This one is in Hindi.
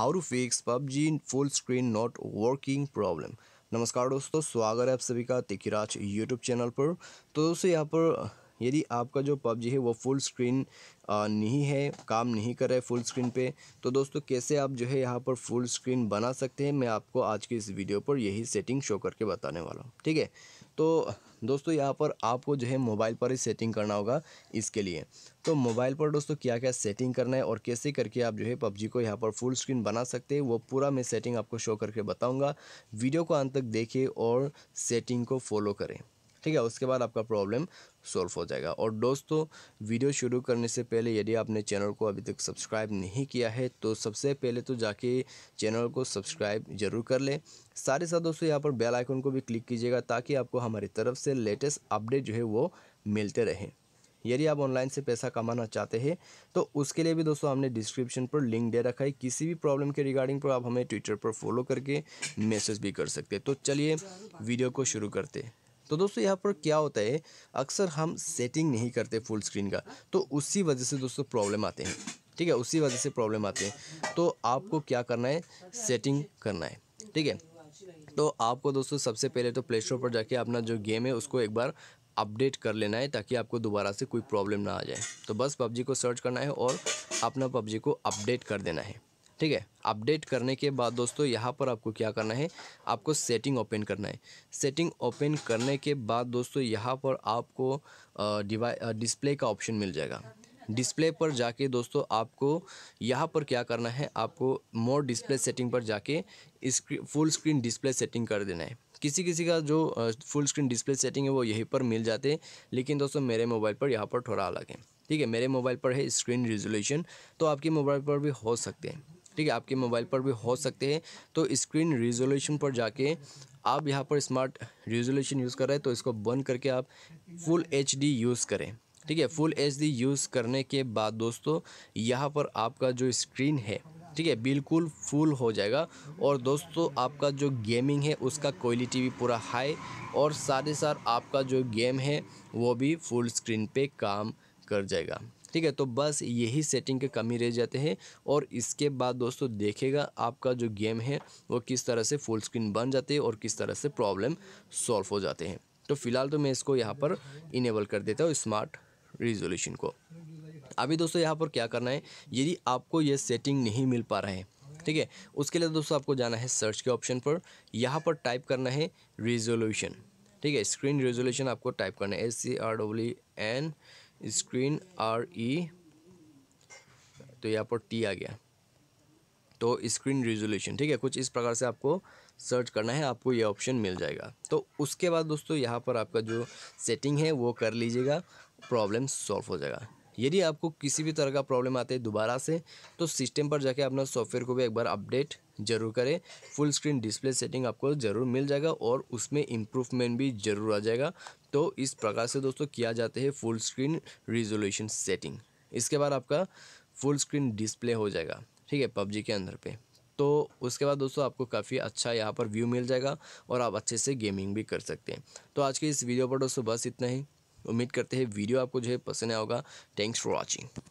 how to fix PUBG full screen not working problem नमस्कार दोस्तों स्वागत है आप सभी का तिखीराज यूट्यूब चैनल पर तो दोस्तों यहाँ पर यदि आपका जो पबजी है वो फुल स्क्रीन नहीं है काम नहीं कर रहा है फुल स्क्रीन पे तो दोस्तों कैसे आप जो है यहाँ पर फुल स्क्रीन बना सकते हैं मैं आपको आज की इस वीडियो पर यही सेटिंग शो करके बताने वाला हूँ ठीक है तो दोस्तों यहाँ पर आपको जो है मोबाइल पर ही सेटिंग करना होगा इसके लिए तो मोबाइल पर दोस्तों क्या क्या सेटिंग करना है और कैसे करके आप जो है पबजी को यहाँ पर फुल स्क्रीन बना सकते हैं वो पूरा मैं सेटिंग आपको शो करके बताऊँगा वीडियो को अंत तक देखें और सेटिंग को फॉलो करें ठीक है उसके बाद आपका प्रॉब्लम सॉल्व हो जाएगा और दोस्तों वीडियो शुरू करने से पहले यदि आपने चैनल को अभी तक सब्सक्राइब नहीं किया है तो सबसे पहले तो जाके चैनल को सब्सक्राइब ज़रूर कर लें सारे साथ दोस्तों यहाँ पर बेल आइकन को भी क्लिक कीजिएगा ताकि आपको हमारी तरफ से लेटेस्ट अपडेट जो है वो मिलते रहें यदि आप ऑनलाइन से पैसा कमाना चाहते हैं तो उसके लिए भी दोस्तों हमने डिस्क्रिप्शन पर लिंक दे रखा है किसी भी प्रॉब्लम के रिगार्डिंग पर आप हमें ट्विटर पर फॉलो करके मैसेज भी कर सकते हैं तो चलिए वीडियो को शुरू करते हैं तो दोस्तों यहाँ पर क्या होता है अक्सर हम सेटिंग नहीं करते फुल स्क्रीन का तो उसी वजह से दोस्तों प्रॉब्लम आते हैं ठीक है उसी वजह से प्रॉब्लम आते हैं तो आपको क्या करना है सेटिंग करना है ठीक है तो आपको दोस्तों सबसे पहले तो प्ले स्टोर पर जाके अपना जो गेम है उसको एक बार अपडेट कर लेना है ताकि आपको दोबारा से कोई प्रॉब्लम ना आ जाए तो बस पबजी को सर्च करना है और अपना पबजी को अपडेट कर देना है ठीक है अपडेट करने के बाद दोस्तों यहाँ पर आपको क्या करना है आपको सेटिंग ओपन करना है सेटिंग ओपन करने के बाद दोस्तों यहाँ पर आपको डिस्प्ले का ऑप्शन मिल जाएगा डिस्प्ले पर जाके दोस्तों आपको यहाँ पर क्या करना है आपको मोर डिस्प्ले सेटिंग पर जाके screen full screen display setting कर देना है किसी किसी का जो फुल स्क्रीन डिस्प्ले सेटिंग है वो यहीं पर मिल जाते हैं लेकिन दोस्तों मेरे मोबाइल पर यहाँ पर थोड़ा अलग है ठीक है मेरे मोबाइल पर है स्क्रीन रिजोल्यूशन तो आपके मोबाइल पर भी हो सकते हैं ठीक है आपके मोबाइल पर भी हो सकते हैं तो स्क्रीन रिजोल्यूशन पर जाके आप यहाँ पर स्मार्ट रिजोल्यूशन यूज़ कर रहे हैं तो इसको बंद करके आप फुल एच यूज़ करें ठीक है फुल एच यूज़ करने के बाद दोस्तों यहाँ पर आपका जो स्क्रीन है ठीक है बिल्कुल फुल हो जाएगा और दोस्तों आपका जो गेमिंग है उसका क्वालिटी भी पूरा हाई और साथ ही साथ आपका जो गेम है वो भी फुल स्क्रीन पे काम कर जाएगा ठीक है तो बस यही सेटिंग के कमी रह जाते हैं और इसके बाद दोस्तों देखेगा आपका जो गेम है वो किस तरह से फुल स्क्रीन बन जाते हैं और किस तरह से प्रॉब्लम सॉल्व हो जाते हैं तो फिलहाल तो मैं इसको यहाँ पर इनेबल कर देता हूँ स्मार्ट रिजोल्यूशन को अभी दोस्तों यहाँ पर क्या करना है यदि आपको ये सेटिंग नहीं मिल पा रहा है ठीक है उसके लिए दोस्तों आपको जाना है सर्च के ऑप्शन पर यहाँ पर टाइप करना है रिजोल्यूशन ठीक है स्क्रीन रेजोल्यूशन आपको टाइप करना है S C R W N screen R E तो यहाँ पर टी आ गया तो स्क्रीन रिजोल्यूशन ठीक है कुछ इस प्रकार से आपको सर्च करना है आपको ये ऑप्शन मिल जाएगा तो उसके बाद दोस्तों यहाँ पर आपका जो सेटिंग है वो कर लीजिएगा प्रॉब्लम सॉल्व हो जाएगा यदि आपको किसी भी तरह का प्रॉब्लम आते है दोबारा से तो सिस्टम पर जाके अपना सॉफ्टवेयर को भी एक बार अपडेट जरूर करें फुल स्क्रीन डिस्प्ले सेटिंग आपको ज़रूर मिल जाएगा और उसमें इम्प्रूवमेंट भी ज़रूर आ जाएगा तो इस प्रकार से दोस्तों किया जाते हैं फुल स्क्रीन रिजोल्यूशन सेटिंग इसके बाद आपका फुल स्क्रीन डिस्प्ले हो जाएगा ठीक है पबजी के अंदर पे तो उसके बाद दोस्तों आपको काफ़ी अच्छा यहाँ पर व्यू मिल जाएगा और आप अच्छे से गेमिंग भी कर सकते हैं तो आज के इस वीडियो पर दोस्तों बस इतना ही उम्मीद करते हैं वीडियो आपको जो है पसंद आया होगा थैंक्स फॉर वॉचिंग